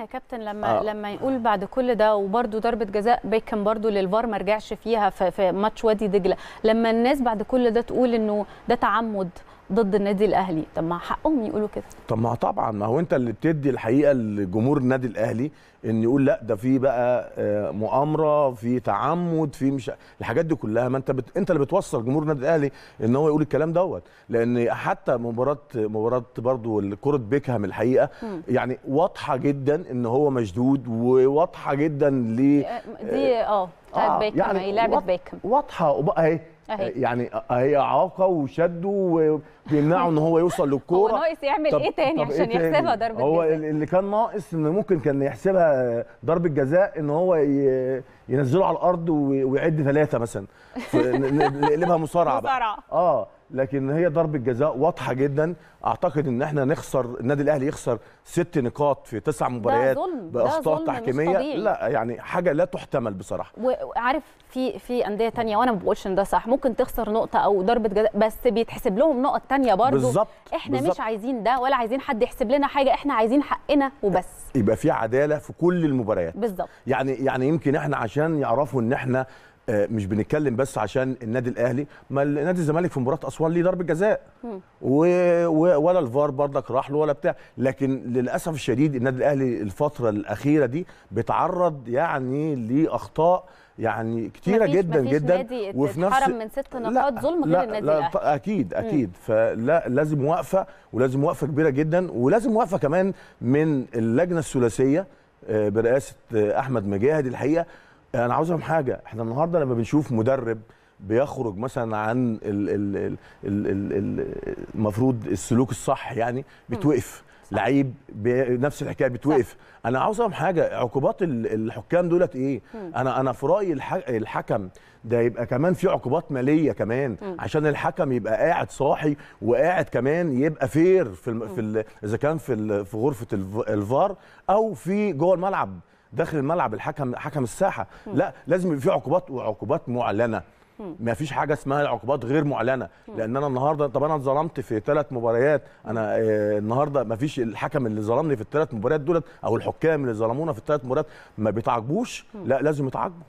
يا كابتن لما آه. لما يقول بعد كل ده وبرده ضربه جزاء بيكن برده للفار ما رجعش فيها في, في ماتش وادي دجله لما الناس بعد كل ده تقول انه ده تعمد ضد النادي الاهلي طب ما حقهم يقولوا كده طب ما طبعا ما هو انت اللي بتدي الحقيقه لجمهور النادي الاهلي ان يقول لا ده في بقى آه، مؤامره في تعمد في مش الحاجات دي كلها ما انت بت... انت اللي بتوصل جمهور النادي الاهلي ان هو يقول الكلام دوت لان حتى مباراه مباراه برضو كره بيكهام الحقيقه م. يعني واضحه جدا ان هو مشدود وواضحه جدا ل دي اه, آه، بتاعت آه بيكهام يعني لعبه بيكهام واضحه اهي آه، يعني آه، هي اعاقه وشده وبيمنعه ان هو يوصل للكوره هو ناقص يعمل طب ايه تاني إيه عشان إيه تاني؟ يحسبها ضربه جزاء هو اللي كان ناقص ان ممكن كان يحسبها ضربه جزاء ان هو ينزله على الارض ويعد ثلاثه مثلا نقلبها مصارعه مصارعه اه لكن هي ضربه جزاء واضحه جدا اعتقد ان احنا نخسر النادي الاهلي يخسر ست نقاط في تسع مباريات باخطاء تحكيميه لا يعني حاجه لا تحتمل بصراحه وعارف في في انديه تانية وانا ما بقولش ان ده صح ممكن تخسر نقطه او ضربه جزاء بس بيتحسب لهم نقط تانية برضه بالظبط احنا بالزبط. مش عايزين ده ولا عايزين حد يحسب لنا حاجه احنا عايزين حقنا وبس يبقى في عداله في كل المباريات بالظبط يعني يعني يمكن احنا عشان يعرفوا ان احنا آه، مش بنتكلم بس عشان النادي الاهلي ما النادي الزمالك في مباراه اسوان ليه ضربه جزاء و... و... ولا الفار برضك راح له ولا بتاع لكن للاسف الشديد النادي الاهلي الفتره الاخيره دي بيتعرض يعني لاخطاء يعني كتيره مفيش جدا مفيش جدا وفي نفس من ست نقاط ظلم غير النادي الاهلي اكيد اكيد مم. فلا لازم وقفه ولازم وقفه كبيره جدا ولازم وقفه كمان من اللجنه الثلاثيه آه، برئاسه آه، احمد مجاهد الحقيقه انا عاوز افهم حاجه احنا النهارده لما بنشوف مدرب بيخرج مثلا عن المفروض السلوك الصح يعني بتوقف لعيب نفس الحكايه بتوقف انا عاوز افهم حاجه عقوبات الحكام دولت ايه مم. انا انا في رايي الحكم ده يبقى كمان في عقوبات ماليه كمان مم. عشان الحكم يبقى قاعد صاحي وقاعد كمان يبقى فير في الم... في اذا كان في في غرفه الفار او في جوه الملعب داخل الملعب الحكم حكم الساحه م. لا لازم يبقى في عقوبات وعقوبات معلنه ما فيش حاجه اسمها عقوبات غير معلنه لان انا النهارده طب انا اتظلمت في ثلاث مباريات انا آه، النهارده ما فيش الحكم اللي ظلمني في الثلاث مباريات دولت او الحكام اللي ظلمونا في الثلاث مباريات ما بيتعاقبوش لا لازم يتعاقبوا